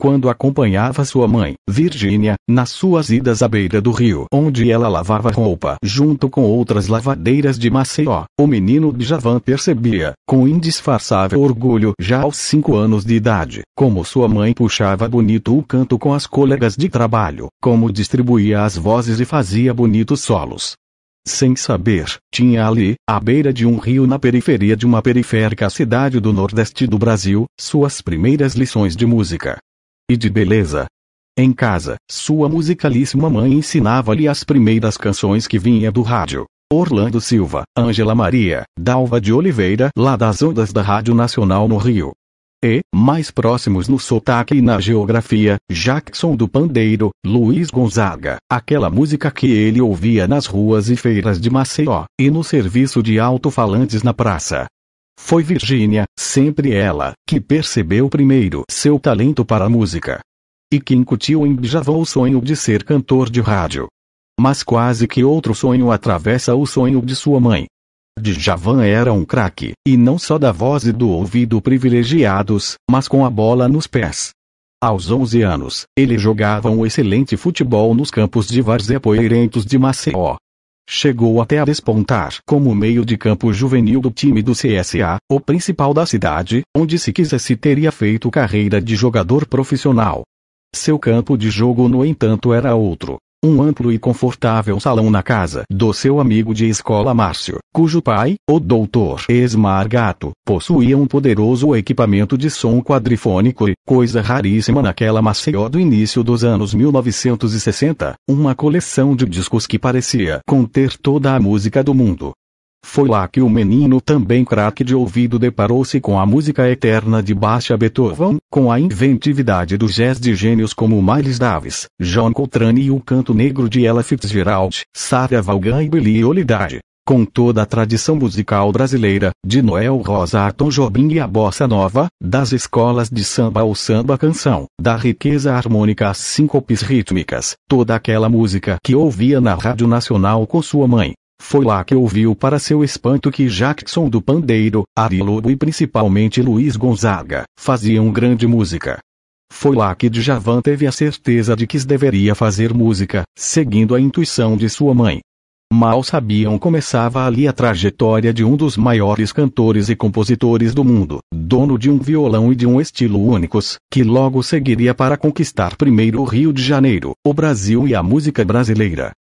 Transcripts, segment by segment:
quando acompanhava sua mãe, Virginia, nas suas idas à beira do rio, onde ela lavava roupa, junto com outras lavadeiras de Maceió. O menino Djavan percebia, com indisfarçável orgulho, já aos cinco anos de idade, como sua mãe puxava bonito o canto com as colegas de trabalho, como distribuía as vozes e fazia bonitos solos. Sem saber, tinha ali, à beira de um rio na periferia de uma periférica cidade do nordeste do Brasil, suas primeiras lições de música e de beleza. Em casa, sua musicalíssima mãe ensinava-lhe as primeiras canções que vinha do rádio. Orlando Silva, Ângela Maria, Dalva de Oliveira, lá das ondas da Rádio Nacional no Rio. E, mais próximos no sotaque e na geografia, Jackson do Pandeiro, Luiz Gonzaga, aquela música que ele ouvia nas ruas e feiras de Maceió, e no serviço de alto-falantes na praça. Foi Virginia, sempre ela, que percebeu primeiro seu talento para a música. E que incutiu em Djavan o sonho de ser cantor de rádio. Mas quase que outro sonho atravessa o sonho de sua mãe. Djavan era um craque, e não só da voz e do ouvido privilegiados, mas com a bola nos pés. Aos 11 anos, ele jogava um excelente futebol nos campos de várzea poeirentos de Maceió, Chegou até a despontar como meio de campo juvenil do time do CSA, o principal da cidade, onde se quisesse teria feito carreira de jogador profissional. Seu campo de jogo, no entanto, era outro um amplo e confortável salão na casa do seu amigo de escola Márcio, cujo pai, o doutor Esmargato, possuía um poderoso equipamento de som quadrifônico e, coisa raríssima naquela Maceió do início dos anos 1960, uma coleção de discos que parecia conter toda a música do mundo. Foi lá que o menino também craque de ouvido deparou-se com a música eterna de Bach Beethoven, com a inventividade do jazz de gênios como Miles Davis, John Coltrane e o canto negro de Ella Fitzgerald, Sarah Vaughan e Billie Holiday. Com toda a tradição musical brasileira, de Noel Rosa a Tom Jobim e a bossa nova, das escolas de samba ou samba canção, da riqueza harmônica às síncopes rítmicas, toda aquela música que ouvia na Rádio Nacional com sua mãe, foi lá que ouviu para seu espanto que Jackson do Pandeiro, Ari Lobo e principalmente Luiz Gonzaga, faziam grande música. Foi lá que Djavan teve a certeza de que deveria fazer música, seguindo a intuição de sua mãe. Mal sabiam começava ali a trajetória de um dos maiores cantores e compositores do mundo, dono de um violão e de um estilo únicos, que logo seguiria para conquistar primeiro o Rio de Janeiro, o Brasil e a música brasileira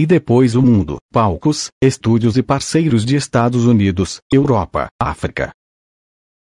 e depois o mundo, palcos, estúdios e parceiros de Estados Unidos, Europa, África,